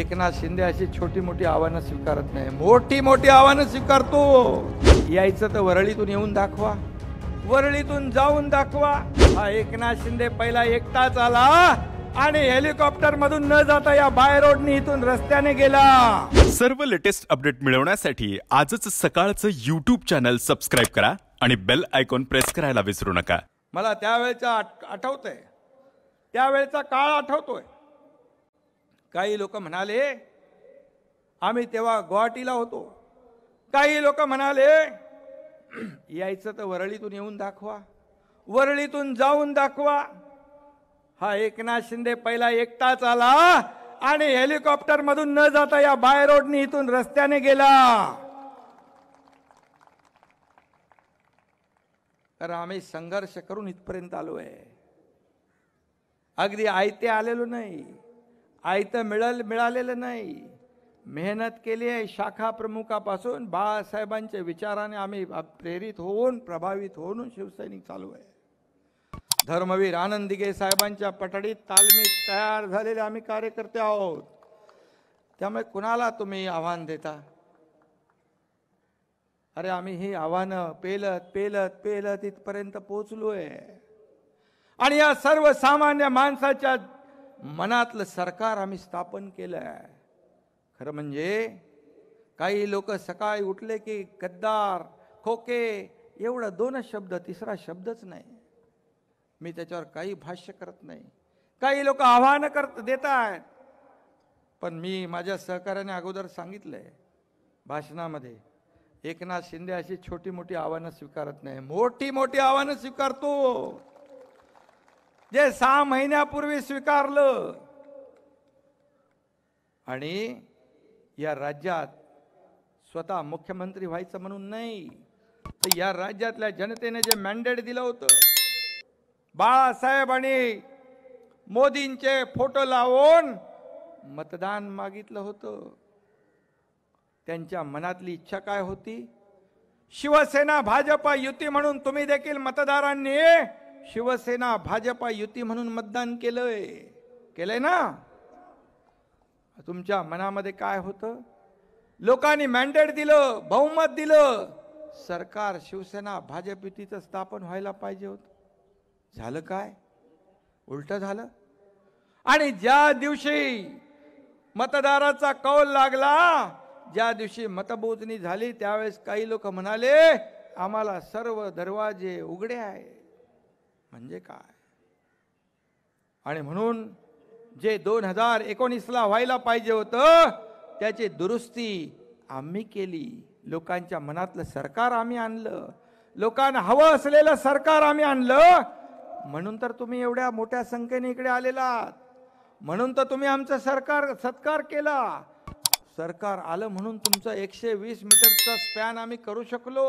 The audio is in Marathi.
एकनाथ शिंदे अशी छोटी मोठी आव्हानं स्वीकारत नाही मोठी मोठी आव्हानं स्वीकारतो यायचं तर वरळीतून येऊन दाखवा वरळीतून जाऊन दाखवा हा एकनाथ शिंदे पहिला एकटाच आला आणि हेलिकॉप्टर मधून न जाता या बाय रोडनी इथून रस्त्याने गेला सर्व लेटेस्ट अपडेट मिळवण्यासाठी आजच सकाळचं युट्यूब चॅनल सबस्क्राईब करा आणि बेल आयकॉन प्रेस करायला विसरू नका मला त्यावेळेचा आठवत आहे त्यावेळेचा काळ आठवतोय काही लोक म्हणाले आम्ही तेव्हा गुवाहाटीला होतो काही लोक म्हणाले यायचं तर वरळीतून येऊन दाखवा वरळीतून जाऊन दाखवा हा एकनाथ शिंदे पहिला एकटाच आला आणि हेलिकॉप्टर मधून न जाता या बाय रोडनी इथून रस्त्याने गेला कारण आम्ही संघर्ष करून इथपर्यंत आलोय अगदी आयते आलेलो नाही आयतं मिळल मिळालेलं नाही मेहनत केली आहे शाखा प्रमुखापासून बाळासाहेबांच्या विचाराने आम्ही प्रेरित होऊन प्रभावित होऊन शिवसैनिक चालू आहे धर्मवीर आनंदिगे साहेबांच्या पटडीत तालमीत तयार झालेले आम्ही कार्यकर्ते आहोत त्यामुळे कुणाला तुम्ही आव्हान देता अरे आम्ही ही आव्हानं पेलत पेलत पेलत इथपर्यंत पोचलो आहे आणि या सर्वसामान्य माणसाच्या मनातलं सरकार आम्ही स्थापन केलं आहे खरं म्हणजे काही लोक सकाळी उठले की गद्दार खोके एवढं दोनच शब्द तिसरा शब्दच नाही मी त्याच्यावर काही भाष्य करत नाही काही लोक आव्हानं करत देत आहेत पण मी माझ्या सहकार्याने अगोदर सांगितलंय भाषणामध्ये एकनाथ शिंदे अशी छोटी मोठी आव्हानं स्वीकारत नाही मोठी मोठी आव्हानं स्वीकारतो जे सहा महिन्यापूर्वी स्वीकारलं आणि या राज्यात स्वतः मुख्यमंत्री व्हायचं म्हणून नाही तर या राज्यातल्या जनतेने जे मॅन्डेट दिलं होतं बाळासाहेब आणि मोदींचे फोटो लावून मतदान मागितलं होतं त्यांच्या मनातली इच्छा काय होती शिवसेना भाजप युती म्हणून तुम्ही देखील मतदारांनी शिवसेना भाजपा युती म्हणून मतदान केलंय केलंय ना तुमच्या मनामध्ये काय होतं लोकांनी मॅन्डेट दिलं बहुमत दिलं सरकार शिवसेना भाजप युतीचं स्थापन व्हायला पाहिजे होत झालं काय उलट झालं आणि ज्या दिवशी मतदाराचा कौल लागला ज्या दिवशी मतमोजणी झाली त्यावेळेस काही लोक म्हणाले आम्हाला सर्व दरवाजे उघडे आहेत म्हणजे काय आणि म्हणून जे दोन हजार एकोणीसला व्हायला पाहिजे होतं त्याची दुरुस्ती आम्ही केली लोकांच्या मनातलं सरकार आम्ही आणलं लोकांना हवं असलेलं सरकार आम्ही आणलं म्हणून तर तुम्ही एवढ्या मोठ्या संख्येने इकडे आलेला म्हणून तर तुम्ही आमचं सरकार सत्कार केला सरकार आलं म्हणून तुमचं एकशे वीस मीटरचा स्पॅन आम्ही करू शकलो